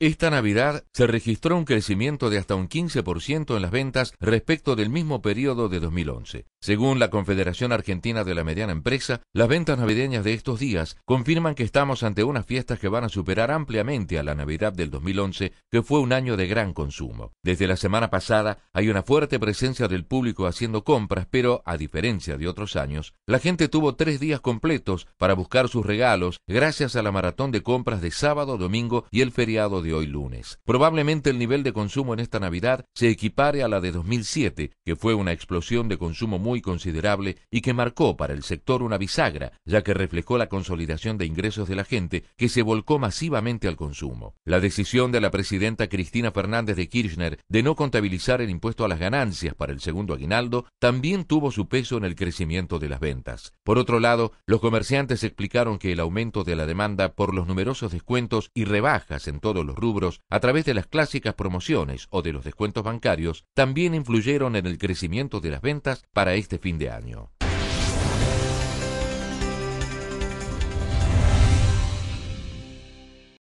Esta Navidad se registró un crecimiento de hasta un 15% en las ventas respecto del mismo periodo de 2011. Según la Confederación Argentina de la Mediana Empresa, las ventas navideñas de estos días confirman que estamos ante unas fiestas que van a superar ampliamente a la Navidad del 2011, que fue un año de gran consumo. Desde la semana pasada hay una fuerte presencia del público haciendo compras, pero a diferencia de otros años, la gente tuvo tres días completos para buscar sus regalos gracias a la maratón de compras de sábado, domingo y el feriado de hoy lunes. Probablemente el nivel de consumo en esta Navidad se equipare a la de 2007, que fue una explosión de consumo muy considerable y que marcó para el sector una bisagra, ya que reflejó la consolidación de ingresos de la gente que se volcó masivamente al consumo. La decisión de la presidenta Cristina Fernández de Kirchner de no contabilizar el impuesto a las ganancias para el segundo aguinaldo también tuvo su peso en el crecimiento de las ventas. Por otro lado, los comerciantes explicaron que el aumento de la demanda por los numerosos descuentos y rebajas en todos los rubros a través de las clásicas promociones o de los descuentos bancarios también influyeron en el crecimiento de las ventas para este fin de año.